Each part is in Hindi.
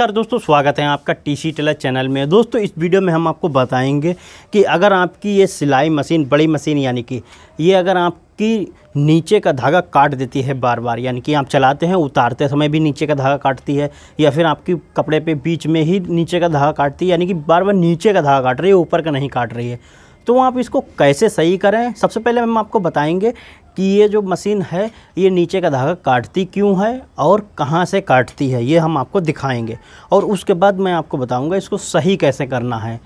नमस्कार दोस्तों स्वागत है आपका टी सी टेलर चैनल में दोस्तों इस वीडियो में हम आपको बताएंगे कि अगर आपकी ये सिलाई मशीन बड़ी मशीन यानी कि ये अगर आपकी नीचे का धागा काट देती है बार बार यानी कि आप चलाते हैं उतारते समय भी नीचे का धागा काटती है या फिर आपकी कपड़े पे बीच में ही नीचे का धागा काटती है यानी कि बार बार नीचे का धागा काट रही है ऊपर का नहीं काट रही है तो आप इसको कैसे सही करें सबसे पहले हम आपको बताएंगे कि ये जो मशीन है ये नीचे का धागा काटती क्यों है और कहाँ से काटती है ये हम आपको दिखाएंगे और उसके बाद मैं आपको बताऊँगा इसको सही कैसे करना है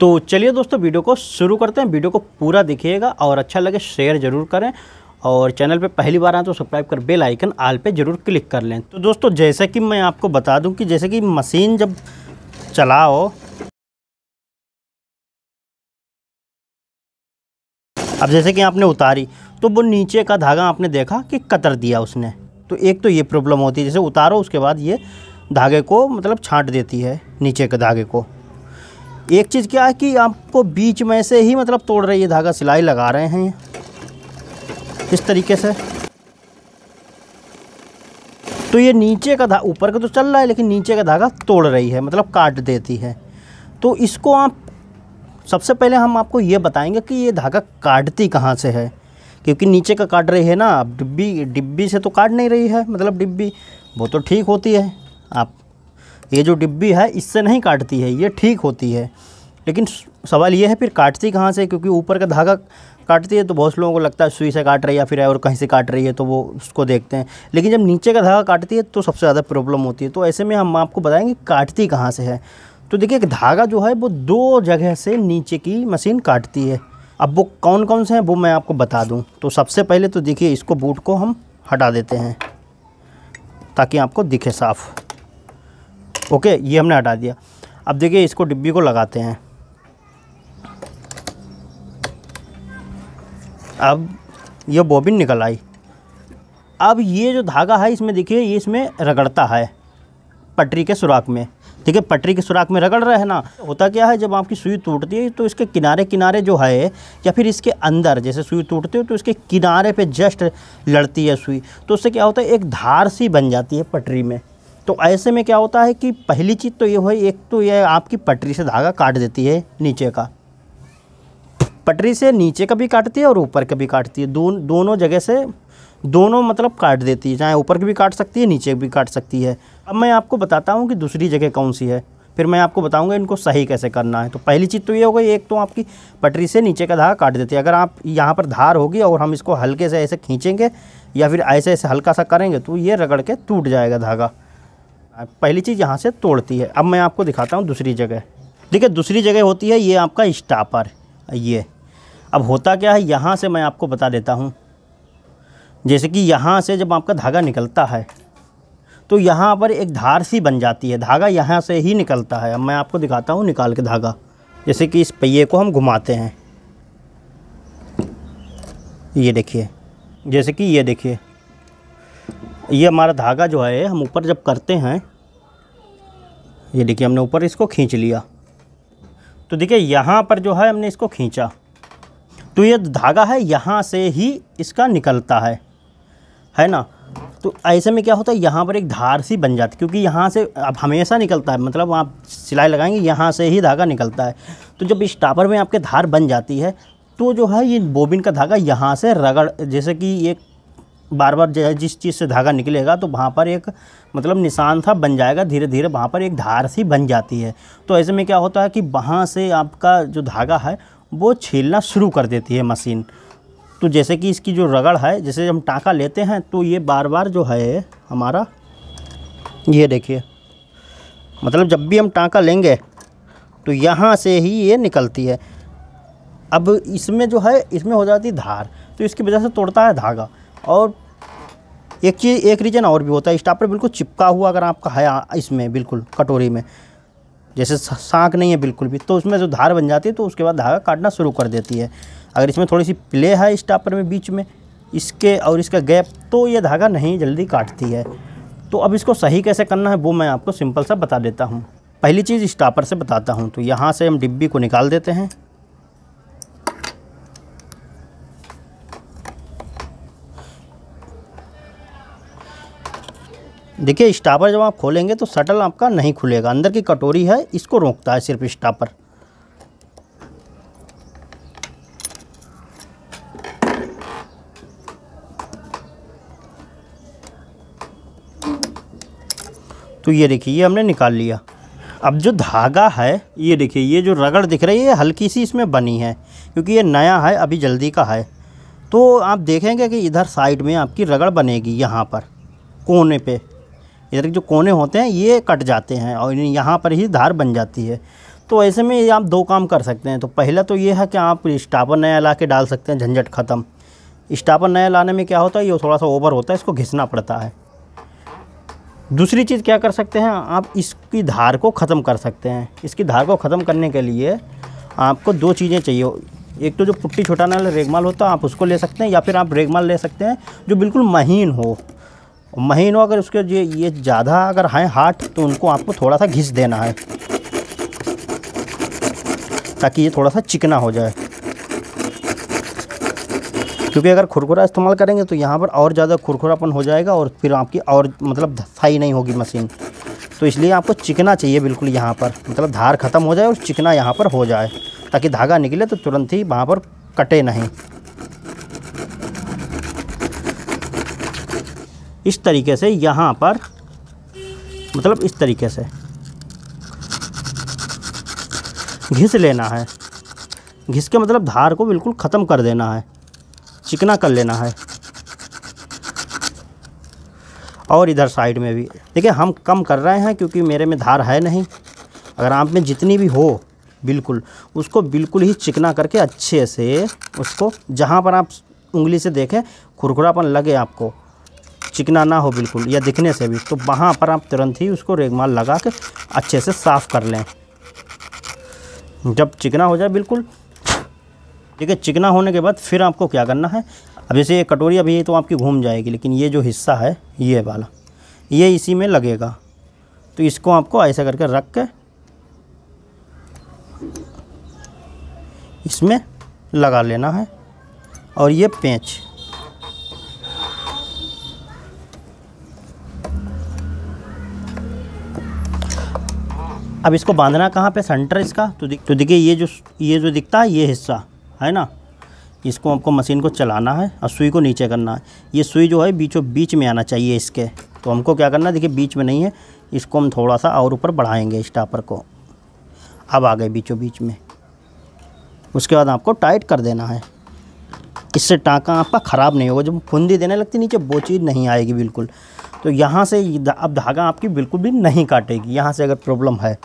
तो चलिए दोस्तों वीडियो को शुरू करते हैं वीडियो को पूरा देखिएगा और अच्छा लगे शेयर ज़रूर करें और चैनल पे पहली बार आए तो सब्सक्राइब कर बेल आइकन आल पे ज़रूर क्लिक कर लें तो दोस्तों जैसे कि मैं आपको बता दूं कि जैसे कि मशीन जब चलाओ अब जैसे कि आपने उतारी तो वो नीचे का धागा आपने देखा कि कतर दिया उसने तो एक तो ये प्रॉब्लम होती है जैसे उतारो उसके बाद ये धागे को मतलब छांट देती है नीचे के धागे को एक चीज़ क्या है कि आपको बीच में से ही मतलब तोड़ रही है धागा सिलाई लगा रहे हैं इस तरीके से तो ये नीचे का धागा ऊपर का तो चल रहा है लेकिन नीचे का धागा तोड़ रही है मतलब काट देती है तो इसको आप सबसे पहले हम आपको ये बताएंगे कि ये धागा काटती कहाँ से है क्योंकि नीचे का काट रही है ना आप डिब्बी डिब्बी से तो काट नहीं रही है मतलब डिब्बी वो तो ठीक होती है आप ये जो डिब्बी है इससे नहीं काटती है ये ठीक होती है लेकिन सवाल ये है फिर काटती कहाँ से क्योंकि ऊपर का धागा काटती है तो बहुत लोगों को लगता है सुई से काट रही है या फिर और कहीं से काट रही है तो वो उसको देखते हैं लेकिन जब नीचे का धागा काटती है तो सबसे ज़्यादा प्रॉब्लम होती है तो ऐसे में हम आपको बताएंगे काटती कहाँ से है तो देखिए एक धागा जो है वो दो जगह से नीचे की मशीन काटती है अब वो कौन कौन से हैं वो मैं आपको बता दूं तो सबसे पहले तो देखिए इसको बूट को हम हटा देते हैं ताकि आपको दिखे साफ ओके ये हमने हटा दिया अब देखिए इसको डिब्बी को लगाते हैं अब ये बॉबिन निकल आई अब ये जो धागा है इसमें देखिए ये इसमें रगड़ता है पटरी के सुराख में ठीक है पटरी के सुराख में रगड़ रहे हैं ना होता क्या है जब आपकी सुई टूटती है तो इसके किनारे किनारे जो है या फिर इसके अंदर जैसे सुई टूटती है तो इसके किनारे पर जस्ट लड़ती है सुई तो उससे क्या होता है एक धार सी बन जाती है पटरी में तो ऐसे में क्या होता है कि पहली चीज़ तो ये हो एक तो ये आपकी पटरी से धागा काट देती है नीचे का पटरी से नीचे का भी काटती है और ऊपर का भी काटती है दोनों दोनों जगह से दोनों मतलब काट देती है चाहे ऊपर की भी काट सकती है नीचे भी काट सकती है अब मैं आपको बताता हूँ कि दूसरी जगह कौन सी है फिर मैं आपको बताऊंगा इनको सही कैसे करना है तो पहली चीज़ तो ये हो गई एक तो आपकी पटरी से नीचे का धागा काट देती है अगर आप यहाँ पर धार होगी और हम इसको हल्के से ऐसे खींचेंगे या फिर ऐसे ऐसे हल्का सा करेंगे तो ये रगड़ के टूट जाएगा धागा पहली चीज़ यहाँ से तोड़ती है अब मैं आपको दिखाता हूँ दूसरी जगह देखिए दूसरी जगह होती है ये आपका स्टापर ये अब होता क्या है यहाँ से मैं आपको बता देता हूँ जैसे कि यहाँ से जब आपका धागा निकलता है तो यहाँ पर एक धार सी बन जाती है धागा यहाँ से ही निकलता है अब मैं आपको दिखाता हूँ निकाल के धागा जैसे कि इस पहिए को हम घुमाते हैं ये देखिए जैसे कि ये देखिए ये हमारा धागा जो है हम ऊपर जब करते हैं ये देखिए हमने ऊपर इसको खींच लिया तो देखिए यहाँ पर जो है हमने इसको खींचा तो ये धागा है यहाँ से ही इसका निकलता है है ना तो ऐसे में क्या होता है यहाँ पर एक धार सी बन जाती है क्योंकि यहाँ से अब हमेशा निकलता है मतलब आप सिलाई लगाएंगे यहाँ से ही धागा निकलता है तो जब इस टापर में आपके धार बन जाती है तो जो है ये बोबिन का धागा यहाँ से रगड़ जैसे कि एक बार बार जिस चीज़ से धागा निकलेगा तो वहाँ पर एक मतलब निशान था बन जाएगा धीरे धीरे वहाँ पर एक धार सी बन जाती है तो ऐसे में क्या होता है कि वहाँ से आपका जो धागा है वो छीलना शुरू कर देती है मशीन तो जैसे कि इसकी जो रगड़ है जैसे हम टाँका लेते हैं तो ये बार बार जो है हमारा ये देखिए मतलब जब भी हम टाँका लेंगे तो यहाँ से ही ये निकलती है अब इसमें जो है इसमें हो जाती धार तो इसकी वजह से तोड़ता है धागा और एक चीज़ एक रीजन और भी होता है स्टापर बिल्कुल चिपका हुआ अगर आपका है इसमें बिल्कुल कटोरी में जैसे सांक नहीं है बिल्कुल भी तो उसमें जो धार बन जाती है तो उसके बाद धागा काटना शुरू कर देती है अगर इसमें थोड़ी सी प्ले है स्टापर में बीच में इसके और इसका गैप तो ये धागा नहीं जल्दी काटती है तो अब इसको सही कैसे करना है वो मैं आपको सिंपल सा बता देता हूँ पहली चीज़ स्टापर से बताता हूँ तो यहाँ से हम डिब्बी को निकाल देते हैं देखिए स्टापर जब आप खोलेंगे तो शटल आपका नहीं खुलेगा अंदर की कटोरी है इसको रोकता है सिर्फ स्टापर तो ये देखिए ये हमने निकाल लिया अब जो धागा है ये देखिए ये जो रगड़ दिख रही है हल्की सी इसमें बनी है क्योंकि ये नया है अभी जल्दी का है तो आप देखेंगे कि इधर साइड में आपकी रगड़ बनेगी यहाँ पर कोने पे इधर जो कोने होते हैं ये कट जाते हैं और यहाँ पर ही धार बन जाती है तो ऐसे में आप दो काम कर सकते हैं तो पहला तो ये है कि आप स्टापर नया ला के डाल सकते हैं झंझट ख़त्म स्टापर नया लाने में क्या होता है ये थोड़ा सा ओवर होता है इसको घिसना पड़ता है दूसरी चीज़ क्या कर सकते हैं आप इसकी धार को ख़त्म कर सकते हैं इसकी धार को ख़त्म करने के लिए आपको दो चीज़ें चाहिए एक तो जो पुट्टी छुटाने वाला रेगमाल होता है आप उसको ले सकते हैं या फिर आप रेगमाल ले सकते हैं जो बिल्कुल महीन हो महीन हो अगर उसके ये ये ज़्यादा अगर हैं हार्ट तो उनको आपको थोड़ा सा घिस देना है ताकि ये थोड़ा सा चिकना हो जाए क्योंकि अगर खुरखुरा इस्तेमाल करेंगे तो यहाँ पर और ज़्यादा खुरखुरापन हो जाएगा और फिर आपकी और मतलब धसाई नहीं होगी मशीन तो इसलिए आपको चिकना चाहिए बिल्कुल यहाँ पर मतलब धार ख़त्म हो जाए और चिकना यहाँ पर हो जाए ताकि धागा निकले तो तुरंत ही वहाँ पर कटे नहीं इस तरीके से यहाँ पर मतलब इस तरीके से घिस लेना है घिस के मतलब धार को बिल्कुल ख़त्म कर देना है चिकना कर लेना है और इधर साइड में भी देखिए हम कम कर रहे हैं क्योंकि मेरे में धार है नहीं अगर आप में जितनी भी हो बिल्कुल उसको बिल्कुल ही चिकना करके अच्छे से उसको जहाँ पर आप उंगली से देखें खुरखुरापन लगे आपको चिकना ना हो बिल्कुल या दिखने से भी तो वहाँ पर आप तुरंत ही उसको रेगमाल लगा के अच्छे से साफ़ कर लें जब चिकना हो जाए बिल्कुल ठीक है चिकना होने के बाद फिर आपको क्या करना है अब जैसे ये कटोरी अभी ये तो आपकी घूम जाएगी लेकिन ये जो हिस्सा है ये वाला ये इसी में लगेगा तो इसको आपको ऐसा करके रख के इसमें लगा लेना है और ये पेंच अब इसको बांधना कहाँ पे सेंटर इसका तो दिख, तो देखिए ये जो ये जो दिखता है ये हिस्सा है ना इसको आपको मशीन को चलाना है और सुई को नीचे करना है ये सुई जो है बीचों बीच में आना चाहिए इसके तो हमको क्या करना है देखिए बीच में नहीं है इसको हम थोड़ा सा और ऊपर बढ़ाएंगे स्टापर को अब आ गए बीचों बीच में उसके बाद आपको टाइट कर देना है इससे टाँका आपका ख़राब नहीं होगा जब फुंदी देने लगती नीचे वो चीज़ नहीं आएगी बिल्कुल तो यहाँ से अब धागा आपकी बिल्कुल भी नहीं काटेगी यहाँ से अगर प्रॉब्लम है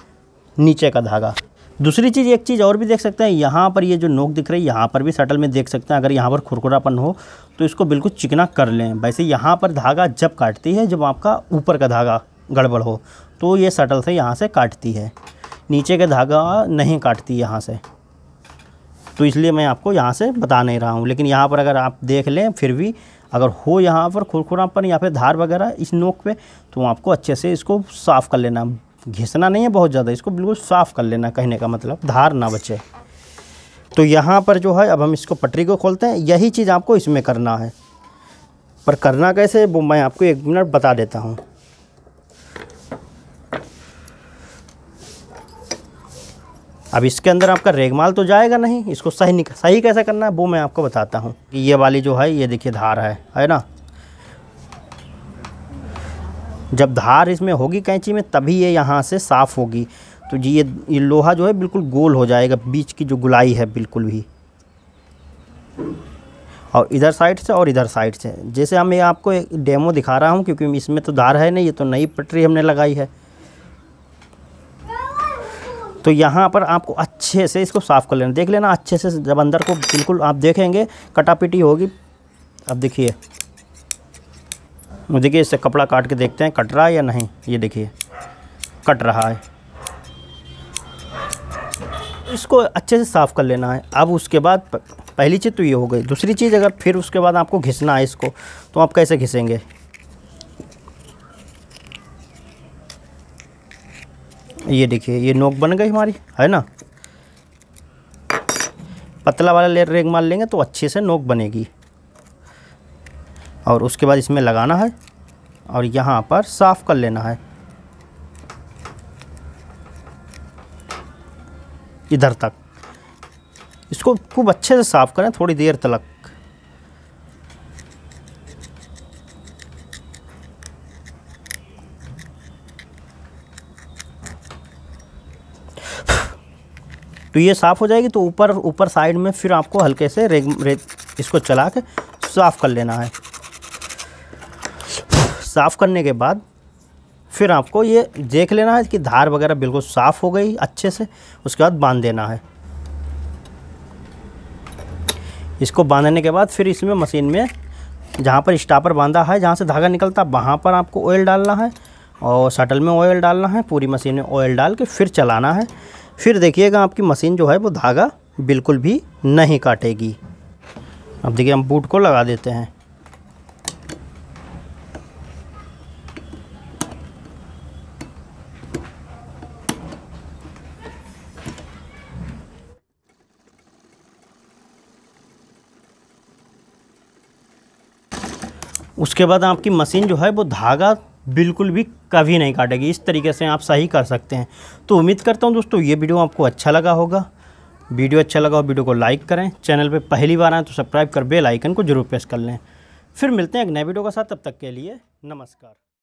नीचे का धागा दूसरी चीज़ एक चीज़ और भी देख सकते हैं यहाँ पर ये जो नोक दिख रही है यहाँ पर भी सटल में देख सकते हैं अगर यहाँ पर खुरखुरापन हो तो इसको बिल्कुल चिकना कर लें वैसे यहाँ पर धागा जब काटती है जब आपका ऊपर का धागा गड़बड़ हो तो ये सटल से यहाँ से काटती है नीचे का धागा नहीं काटती यहाँ से तो इसलिए मैं आपको यहाँ से बता नहीं रहा हूँ लेकिन यहाँ पर अगर आप देख लें फिर भी अगर हो यहाँ पर खुरखुरापन या फिर धार वगैरह इस नोक पे तो आपको अच्छे से इसको साफ़ कर लेना घिसना नहीं है बहुत ज़्यादा इसको बिल्कुल साफ़ कर लेना कहने का मतलब धार ना बचे तो यहाँ पर जो है अब हम इसको पटरी को खोलते हैं यही चीज़ आपको इसमें करना है पर करना कैसे वो मैं आपको एक मिनट बता देता हूँ अब इसके अंदर आपका रेगमाल तो जाएगा नहीं इसको सही सही कैसे करना है वो मैं आपको बताता हूँ ये वाली जो है ये देखिए धार है है ना जब धार इसमें होगी कैंची में तभी ये यहाँ से साफ़ होगी तो जी ये ये लोहा जो है बिल्कुल गोल हो जाएगा बीच की जो गुलाई है बिल्कुल भी और इधर साइड से और इधर साइड से जैसे हम ये आपको एक डेमो दिखा रहा हूँ क्योंकि इसमें तो धार है नहीं ये तो नई पटरी हमने लगाई है तो यहाँ पर आपको अच्छे से इसको साफ़ कर लेना देख लेना अच्छे से जब अंदर को बिल्कुल आप देखेंगे कटापिटी होगी अब देखिए देखिए इससे कपड़ा काट के देखते हैं कट रहा है या नहीं ये देखिए कट रहा है इसको अच्छे से साफ़ कर लेना है अब उसके बाद पहली चीज़ तो ये हो गई दूसरी चीज़ अगर फिर उसके बाद आपको घिसना है इसको तो आप कैसे घिसेंगे ये देखिए ये नोक बन गई हमारी है ना पतला वाला लेयर रेग मार लेंगे तो अच्छे से नोक बनेगी और उसके बाद इसमें लगाना है और यहाँ पर साफ़ कर लेना है इधर तक इसको खूब अच्छे से साफ़ करें थोड़ी देर तक तो ये साफ़ हो जाएगी तो ऊपर ऊपर साइड में फिर आपको हल्के से रेग रेग इसको चला के साफ़ कर लेना है साफ़ करने के बाद फिर आपको ये देख लेना है कि धार वगैरह बिल्कुल साफ़ हो गई अच्छे से उसके बाद बांध देना है इसको बांधने के बाद फिर इसमें मशीन में जहाँ पर स्टापर बांधा है जहाँ से धागा निकलता वहाँ पर आपको ऑयल डालना है और शटल में ऑयल डालना है पूरी मशीन में ऑयल डाल के फिर चलाना है फिर देखिएगा आपकी मशीन जो है वो धागा बिल्कुल भी नहीं काटेगी अब देखिए हम बूट को लगा देते हैं उसके बाद आपकी मशीन जो है वो धागा बिल्कुल भी कभी नहीं काटेगी इस तरीके से आप सही कर सकते हैं तो उम्मीद करता हूँ दोस्तों ये वीडियो आपको अच्छा लगा होगा वीडियो अच्छा लगा हो वीडियो को लाइक करें चैनल पे पहली बार आएँ तो सब्सक्राइब कर बेल आइकन को जरूर प्रेस कर लें फिर मिलते हैं एक नए वीडियो के साथ तब तक के लिए नमस्कार